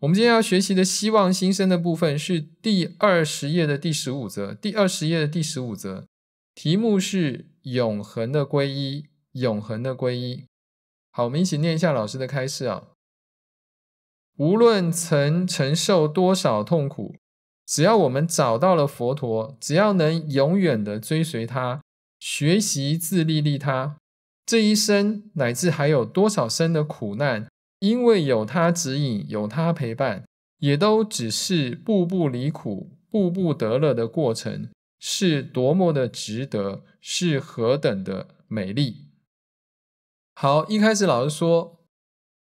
我们今天要学习的希望新生的部分是第二十页的第十五则。第二十页的第十五则，题目是“永恒的皈依”。永恒的皈依。好，我们一起念一下老师的开示啊。无论曾承受多少痛苦，只要我们找到了佛陀，只要能永远的追随他，学习自利利他，这一生乃至还有多少生的苦难。因为有他指引，有他陪伴，也都只是步步离苦、步步得乐的过程，是多么的值得，是何等的美丽。好，一开始老师说，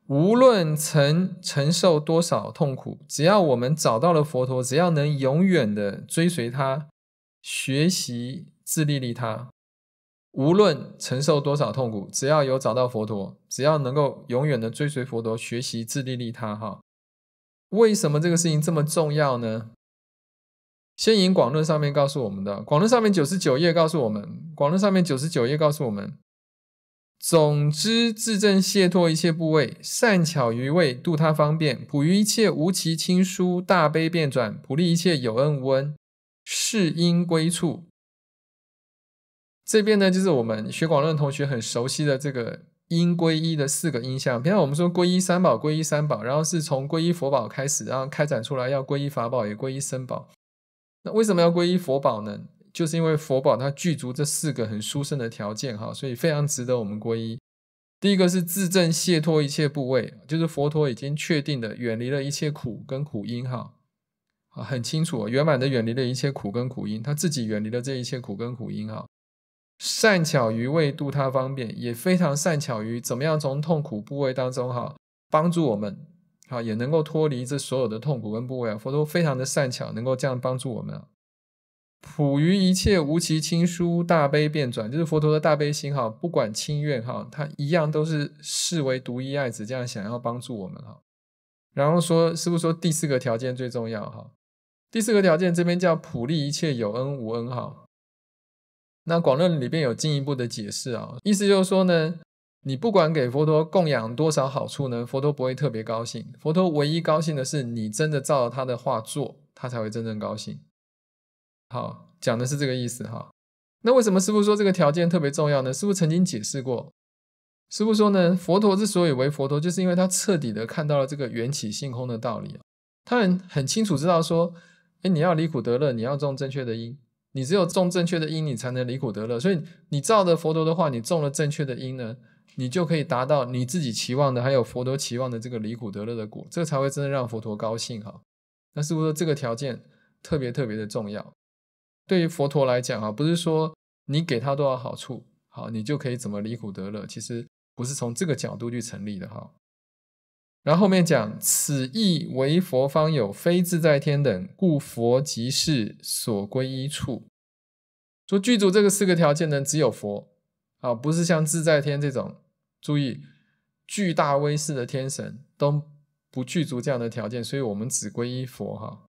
无论曾承受多少痛苦，只要我们找到了佛陀，只要能永远的追随他，学习自利利他，无论承受多少痛苦，只要有找到佛陀。只要能够永远的追随佛陀，学习自利利他，哈，为什么这个事情这么重要呢？先引广论上面告诉我们的，广论上面九十九页告诉我们，广论上面九十九页告诉我们，总之自证解脱一切部位，善巧于位，度他方便，普于一切无其亲疏，大悲变转，普利一切有恩无恩，是因归处。这边呢，就是我们学广论同学很熟悉的这个。因归一的四个因相，平常我们说归一三宝，归一三宝，然后是从归一佛宝开始，然后开展出来要归一法宝，也归一僧宝。那为什么要归一佛宝呢？就是因为佛宝它具足这四个很殊胜的条件哈，所以非常值得我们归一。第一个是自证解脱一切部位，就是佛陀已经确定的，远离了一切苦跟苦因哈，啊，很清楚，圆满的远离了一切苦跟苦因，他自己远离了这一切苦跟苦因哈。善巧于为度他方便，也非常善巧于怎么样从痛苦部位当中哈，帮助我们哈，也能够脱离这所有的痛苦跟部位啊。佛陀非常的善巧，能够这样帮助我们啊。普于一切无其亲疏，大悲变转，就是佛陀的大悲心哈，不管亲怨哈，他一样都是视为独一爱子，这样想要帮助我们哈。然后说，是不是说第四个条件最重要哈？第四个条件这边叫普利一切有恩无恩哈。那广论里边有进一步的解释啊，意思就是说呢，你不管给佛陀供养多少好处呢，佛陀不会特别高兴。佛陀唯一高兴的是你真的照他的话做，他才会真正高兴。好，讲的是这个意思哈。那为什么师傅说这个条件特别重要呢？师傅曾经解释过，师傅说呢，佛陀之所以为佛陀，就是因为他彻底的看到了这个缘起性空的道理，他很很清楚知道说，哎，你要离苦得乐，你要种正确的因。你只有种正确的因，你才能离苦得乐。所以你照着佛陀的话，你种了正确的因呢，你就可以达到你自己期望的，还有佛陀期望的这个离苦得乐的果，这才会真的让佛陀高兴哈。那是不是这个条件特别特别的重要？对于佛陀来讲啊，不是说你给他多少好处好，你就可以怎么离苦得乐，其实不是从这个角度去成立的哈。然后后面讲，此意为佛方有，非自在天等，故佛即是所归一处。说具足这个四个条件呢，只有佛啊，不是像自在天这种。注意，巨大威势的天神都不具足这样的条件，所以我们只归依佛哈。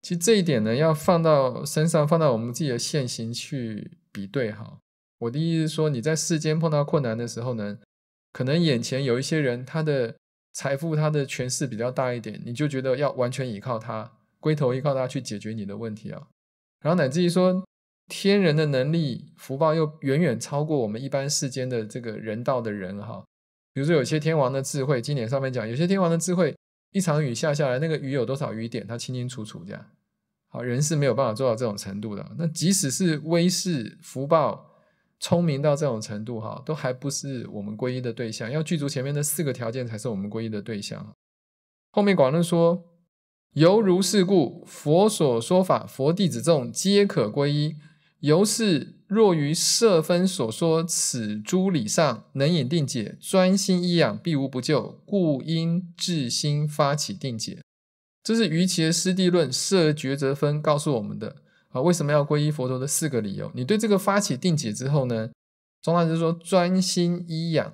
其实这一点呢，要放到身上，放到我们自己的现行去比对哈。我的意思是说，你在世间碰到困难的时候呢，可能眼前有一些人他的。财富他的权势比较大一点，你就觉得要完全依靠它，龟头依靠它去解决你的问题啊。然后乃至于说天人的能力福报又远远超过我们一般世间的这个人道的人哈。比如说有些天王的智慧，经典上面讲，有些天王的智慧，一场雨下下来，那个雨有多少雨点，他清清楚楚这样。好人是没有办法做到这种程度的。那即使是威势福报。聪明到这种程度，哈，都还不是我们皈依的对象。要具足前面的四个条件，才是我们皈依的对象。后面广论说，犹如是故，佛所说法，佛弟子众皆可皈依。由是若于摄分所说此诸理上，能引定解，专心依养，必无不救。故应至心发起定解。这是瑜其师地论色抉择分告诉我们的。啊，为什么要皈依佛陀的四个理由？你对这个发起定解之后呢？中大师说专心依养，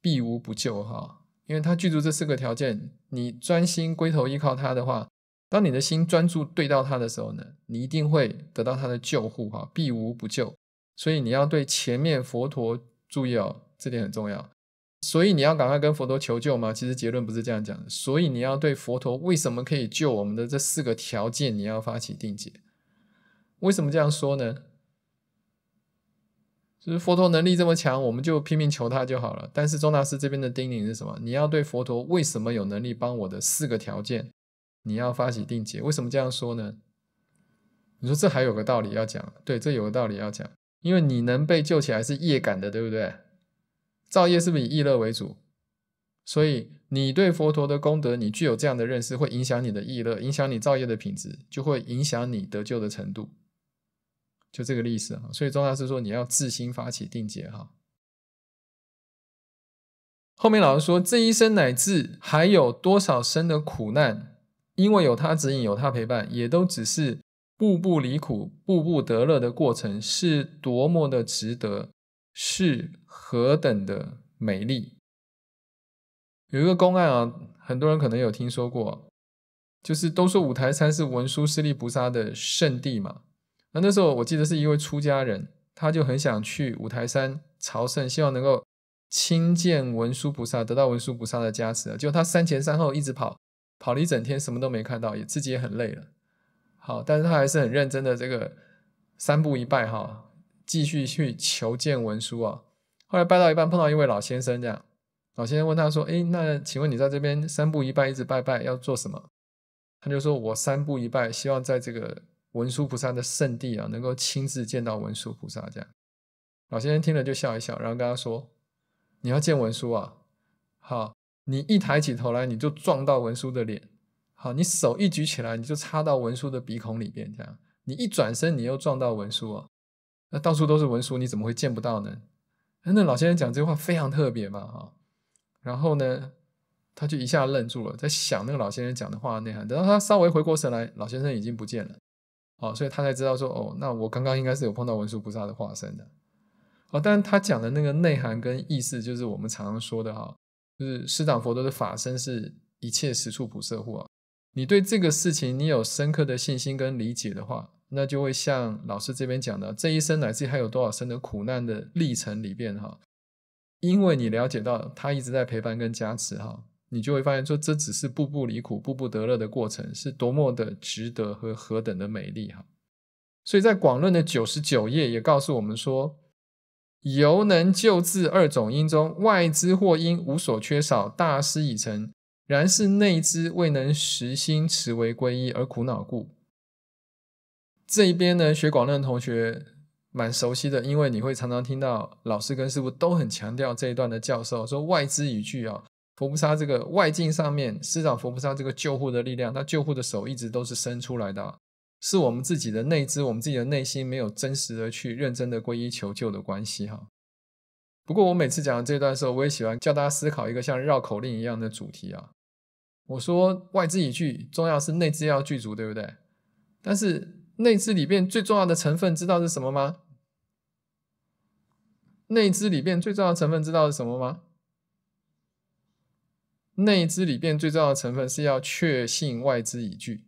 必无不救哈。因为他具足这四个条件，你专心归头依靠他的话，当你的心专注对到他的时候呢，你一定会得到他的救护哈，必无不救。所以你要对前面佛陀注意哦，这点很重要。所以你要赶快跟佛陀求救吗？其实结论不是这样讲。的。所以你要对佛陀为什么可以救我们的这四个条件，你要发起定解。为什么这样说呢？就是佛陀能力这么强，我们就拼命求他就好了。但是钟大师这边的叮咛是什么？你要对佛陀为什么有能力帮我的四个条件，你要发起定解。为什么这样说呢？你说这还有个道理要讲，对，这有个道理要讲。因为你能被救起来是业感的，对不对？造业是不是以意乐为主？所以你对佛陀的功德，你具有这样的认识，会影响你的意乐，影响你造业的品质，就会影响你得救的程度。就这个例子啊，所以庄大师说你要自心发起定解哈。后面老师说这一生乃至还有多少生的苦难，因为有他指引，有他陪伴，也都只是步步离苦、步步得乐的过程，是多么的值得，是何等的美丽。有一个公案啊，很多人可能有听说过，就是都说五台山是文殊师利菩萨的圣地嘛。那那时候我记得是一位出家人，他就很想去五台山朝圣，希望能够亲见文殊菩萨，得到文殊菩萨的加持。结果他山前山后一直跑，跑了一整天，什么都没看到，也自己也很累了。好，但是他还是很认真的这个三步一拜哈，继续去求见文殊啊。后来拜到一半碰到一位老先生，这样老先生问他说：“哎，那请问你在这边三步一拜一直拜拜要做什么？”他就说：“我三步一拜，希望在这个。”文殊菩萨的圣地啊，能够亲自见到文殊菩萨这样，老先生听了就笑一笑，然后跟他说：“你要见文殊啊，好，你一抬起头来，你就撞到文殊的脸；好，你手一举起来，你就插到文殊的鼻孔里边这样，你一转身，你又撞到文殊啊。那到处都是文殊，你怎么会见不到呢？”那老先生讲这话非常特别嘛，哈。然后呢，他就一下愣住了，在想那个老先生讲的话的内涵。等到他稍微回过神来，老先生已经不见了。哦，所以他才知道说，哦，那我刚刚应该是有碰到文殊菩萨的化身的，哦，但他讲的那个内涵跟意思，就是我们常常说的哈，就是师长佛陀的法身是一切实处普摄护啊，你对这个事情你有深刻的信心跟理解的话，那就会像老师这边讲的，这一生乃至还有多少生的苦难的历程里边哈，因为你了解到他一直在陪伴跟加持哈。你就会发现，说这只是步步离苦、步步得乐的过程，是多么的值得和何等的美丽哈！所以在广论的九十九页也告诉我们说，犹能救治二种因中外之或因无所缺少，大师已成。然，是内之未能实心，持为归一而苦恼故。这一边呢，学广论同学蛮熟悉的，因为你会常常听到老师跟师傅都很强调这一段的教授，说外之语句啊。佛菩萨这个外境上面，师长佛菩萨这个救护的力量，他救护的手一直都是伸出来的，是我们自己的内知，我们自己的内心没有真实的去认真的皈依求救的关系哈。不过我每次讲到这段时候，我也喜欢叫大家思考一个像绕口令一样的主题啊。我说外知已具，重要是内知要具足，对不对？但是内知里面最重要的成分，知道是什么吗？内知里面最重要的成分，知道是什么吗？内知里边最重要的成分是要确信外知已拒。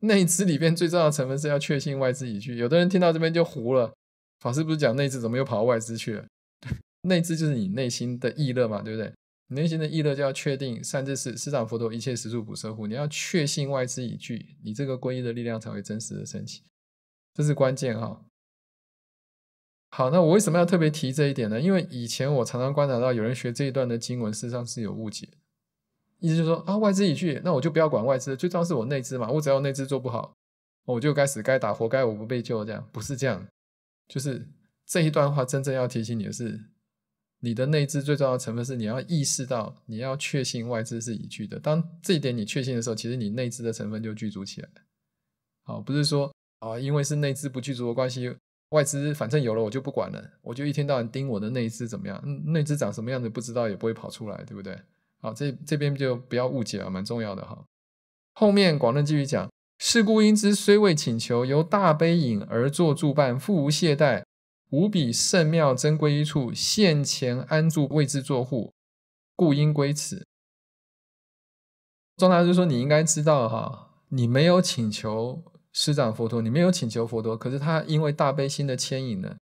内知里边最重要的成分是要确信外知已拒。有的人听到这边就糊了，法师不是讲内知怎么又跑到外知去了？内 知就是你内心的意乐嘛，对不对？你内心的意乐就要确定，善知识，世长佛陀一切实处不摄护，你要确信外知已拒，你这个皈依的力量才会真实的升起，这是关键哈。好，那我为什么要特别提这一点呢？因为以前我常常观察到有人学这一段的经文，事实上是有误解，意思就是说啊，外资已去，那我就不要管外资，最重要是我内资嘛，我只要内资做不好，我就该死该打，活该我不被救这样，不是这样，就是这一段话真正要提醒你的是，你的内资最重要的成分是你要意识到，你要确信外资是已去的。当这一点你确信的时候，其实你内资的成分就具足起来好，不是说啊，因为是内资不具足的关系。外资反正有了我就不管了，我就一天到晚盯我的那一只怎么样？嗯，那一只长什么样的不知道，也不会跑出来，对不对？好，这这边就不要误解了，蛮重要的哈。后面广论继续讲：事故因之虽未请求，由大悲影而作助办，复无懈怠，无比圣妙珍贵一处，现前安住位置作护，故应归此。宗大师说，你应该知道哈，你没有请求。师长佛陀，你没有请求佛陀，可是他因为大悲心的牵引呢，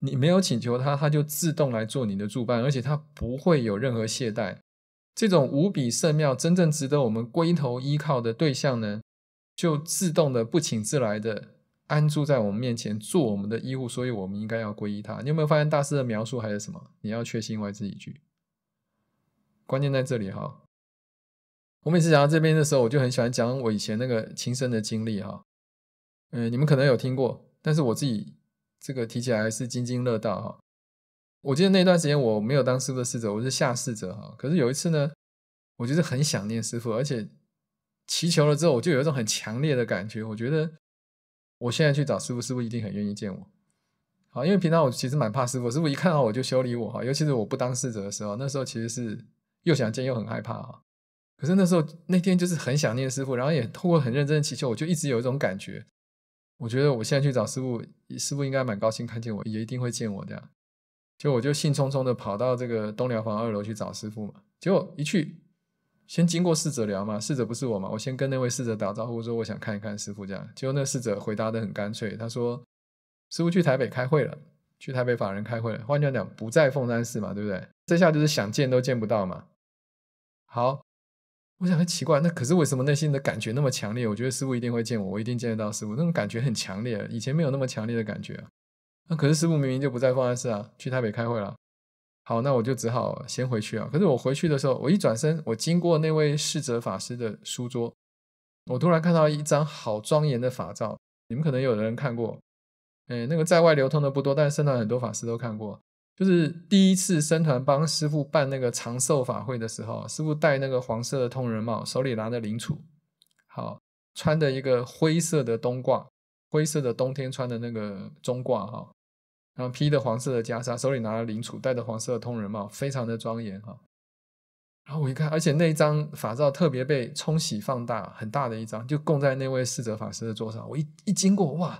你没有请求他，他就自动来做你的助伴，而且他不会有任何懈怠。这种无比圣妙、真正值得我们归头依靠的对象呢，就自动的不请自来的安住在我们面前，做我们的依物，所以我们应该要皈依他。你有没有发现大师的描述还是什么？你要确信外自己去。句，关键在这里哈。我每次讲到这边的时候，我就很喜欢讲我以前那个亲身的经历哈。嗯，你们可能有听过，但是我自己这个提起来是津津乐道哈。我记得那段时间我没有当师傅的侍者，我是下侍者哈。可是有一次呢，我就是很想念师傅，而且祈求了之后，我就有一种很强烈的感觉，我觉得我现在去找师傅，师傅一定很愿意见我。好，因为平常我其实蛮怕师傅，师傅一看到我就修理我哈，尤其是我不当侍者的时候，那时候其实是又想见又很害怕哈。可是那时候那天就是很想念师傅，然后也通过很认真的祈求，我就一直有一种感觉。我觉得我现在去找师傅，师傅应该蛮高兴看见我，也一定会见我这样。就我就兴冲冲的跑到这个东疗房二楼去找师傅嘛。结果一去，先经过侍者聊嘛，侍者不是我嘛，我先跟那位侍者打招呼说我想看一看师傅这样。结果那侍者回答的很干脆，他说师傅去台北开会了，去台北法人开会了，换句话说不在凤山寺嘛，对不对？这下就是想见都见不到嘛。好。我想很奇怪，那可是为什么内心的感觉那么强烈？我觉得师傅一定会见我，我一定见得到师傅，那种感觉很强烈，以前没有那么强烈的感觉。那可是师傅明明就不在方案室啊，去台北开会了。好，那我就只好先回去啊。可是我回去的时候，我一转身，我经过那位侍者法师的书桌，我突然看到一张好庄严的法照。你们可能有的人看过，哎，那个在外流通的不多，但是圣团很多法师都看过。就是第一次僧团帮师傅办那个长寿法会的时候，师傅戴那个黄色的通人帽，手里拿着灵杵，好，穿的一个灰色的冬褂，灰色的冬天穿的那个中褂哈，然后披的黄色的袈裟，手里拿着灵杵，戴着黄色的通人帽，非常的庄严哈。然后我一看，而且那一张法照特别被冲洗放大，很大的一张，就供在那位逝者法师的桌上。我一一经过，哇，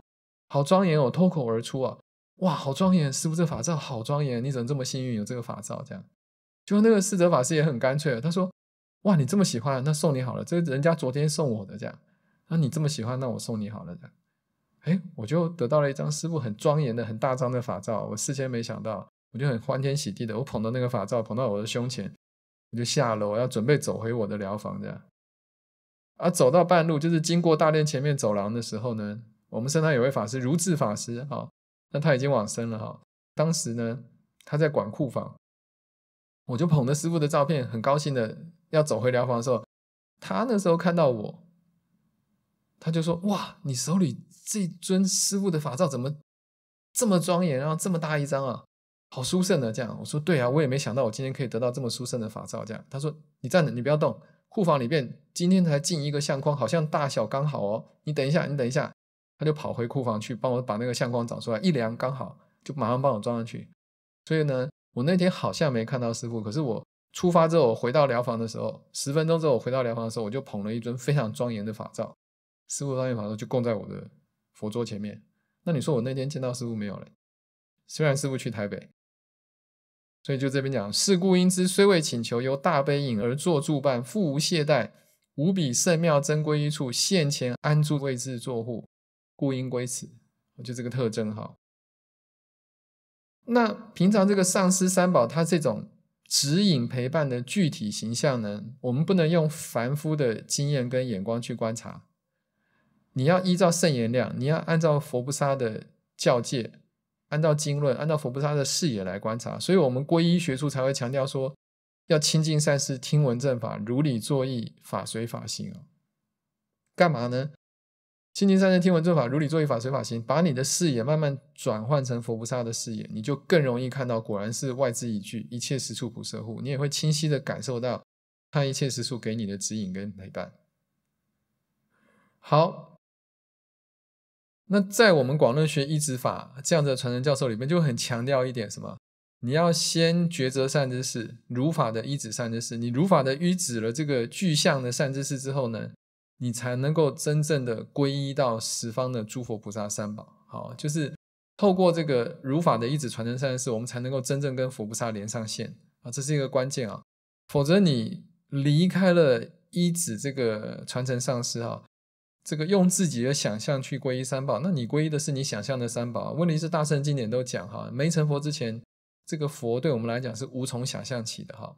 好庄严哦，脱口而出啊。哇，好庄严！师傅，这法照好庄严！你怎么这么幸运有这个法照？这样，就那个侍者法师也很干脆，他说：“哇，你这么喜欢，那送你好了。这人家昨天送我的，这样。那你这么喜欢，那我送你好了。这样，哎，我就得到了一张师傅很庄严的很大张的法照。我事先没想到，我就很欢天喜地的，我捧着那个法照捧到我的胸前，我就下楼要准备走回我的疗房，这样。啊，走到半路，就是经过大殿前面走廊的时候呢，我们身上有位法师如智法师啊。”那他已经往生了哈。当时呢，他在管库房，我就捧着师傅的照片，很高兴的要走回疗房的时候，他那时候看到我，他就说：“哇，你手里这尊师傅的法照怎么这么庄严，然后这么大一张啊，好殊胜的这样。”我说：“对啊，我也没想到我今天可以得到这么殊胜的法照。”这样，他说：“你站着，你不要动。库房里边今天才进一个相框，好像大小刚好哦。你等一下，你等一下。”他就跑回库房去帮我把那个相框找出来，一量刚好，就马上帮我装上去。所以呢，我那天好像没看到师傅，可是我出发之后，我回到疗房的时候，十分钟之后我回到疗房的时候，我就捧了一尊非常庄严的法照，师傅庄严法的就供在我的佛桌前面。那你说我那天见到师傅没有嘞？虽然师傅去台北，所以就这边讲事故因之虽未请求，由大悲影而作住伴，复无懈怠，无比圣妙珍贵一处，现前安住位置坐护。故应归此，就这个特征哈。那平常这个上师三宝，他这种指引陪伴的具体形象呢，我们不能用凡夫的经验跟眼光去观察。你要依照圣言量，你要按照佛菩萨的教戒，按照经论，按照佛菩萨的视野来观察。所以，我们皈依学术才会强调说，要亲近善事，听闻正法，如理作意，法随法行干嘛呢？心净善人听闻正法，如理作一法随法行，把你的视野慢慢转换成佛菩萨的视野，你就更容易看到，果然是外之一句，一切实处普摄乎。你也会清晰的感受到，他一切实处给你的指引跟陪伴。好，那在我们广论学一指法这样的传承教授里面，就很强调一点什么？你要先抉择善知识，如法的一指善知识，你如法的依指了这个具象的善知识之后呢？你才能够真正的皈依到十方的诸佛菩萨三宝，好，就是透过这个如法的一指传承上师，我们才能够真正跟佛菩萨连上线啊，这是一个关键啊，否则你离开了一指这个传承上师啊，这个用自己的想象去皈依三宝，那你皈依的是你想象的三宝，问题是大圣经典都讲哈，没成佛之前，这个佛对我们来讲是无从想象起的哈，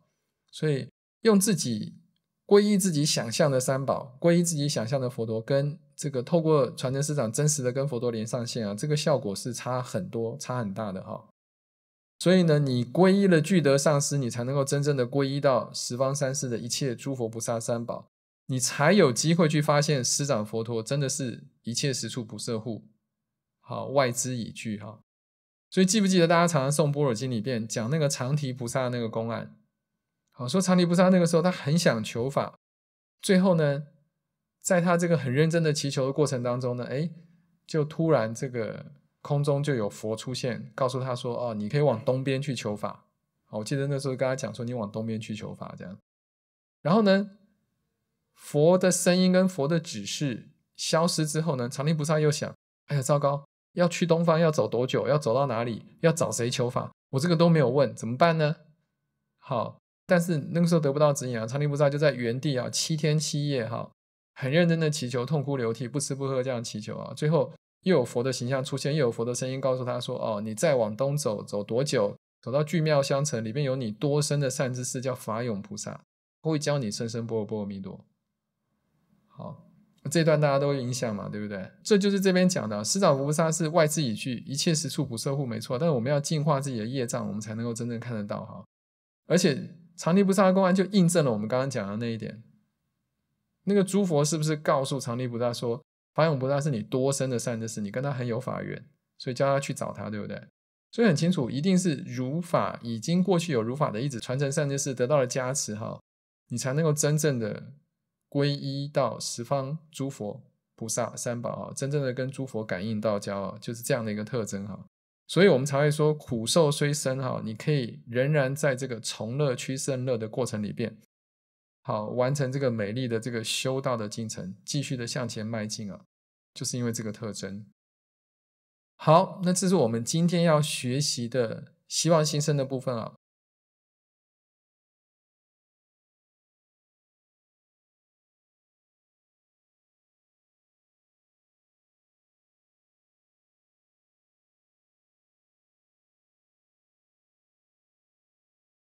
所以用自己。皈依自己想象的三宝，皈依自己想象的佛陀，跟这个透过传承师长真实的跟佛陀连上线啊，这个效果是差很多、差很大的哈。所以呢，你皈依了具德上师，你才能够真正的皈依到十方三世的一切诸佛菩萨三宝，你才有机会去发现师长佛陀真的是一切实处不设护，好外知以具哈。所以记不记得大家常常诵《般若经》里边讲那个长提菩萨的那个公案？啊，说长利菩萨那个时候他很想求法，最后呢，在他这个很认真的祈求的过程当中呢，哎，就突然这个空中就有佛出现，告诉他说：“哦，你可以往东边去求法。”好，我记得那时候跟他讲说：“你往东边去求法。”这样，然后呢，佛的声音跟佛的指示消失之后呢，长利菩萨又想：“哎呀，糟糕，要去东方，要走多久？要走到哪里？要找谁求法？我这个都没有问，怎么办呢？”好。但是那个时候得不到指引啊，长年菩萨就在原地啊，七天七夜哈，很认真的祈求，痛哭流涕，不吃不喝这样祈求啊。最后又有佛的形象出现，又有佛的声音告诉他说：“哦，你再往东走，走多久？走到聚妙相城，里面有你多生的善知识，叫法勇菩萨，会教你生生波波阿弥多。”好，这段大家都影响嘛，对不对？这就是这边讲的，师长菩萨是外自已去，一切实处不摄护，没错。但是我们要净化自己的业障，我们才能够真正看得到哈，而且。长地菩萨的公案就印证了我们刚刚讲的那一点，那个诸佛是不是告诉长地菩萨说，法勇菩萨是你多生的善知识，你跟他很有法缘，所以叫他去找他，对不对？所以很清楚，一定是如法已经过去有如法的一直传承善知识，得到了加持哈，你才能够真正的皈依到十方诸佛菩萨三宝啊，真正的跟诸佛感应道交，就是这样的一个特征哈。所以我们才会说苦受虽深，哈，你可以仍然在这个从乐趋胜乐的过程里边，好完成这个美丽的这个修道的进程，继续的向前迈进啊，就是因为这个特征。好，那这是我们今天要学习的希望新生的部分啊。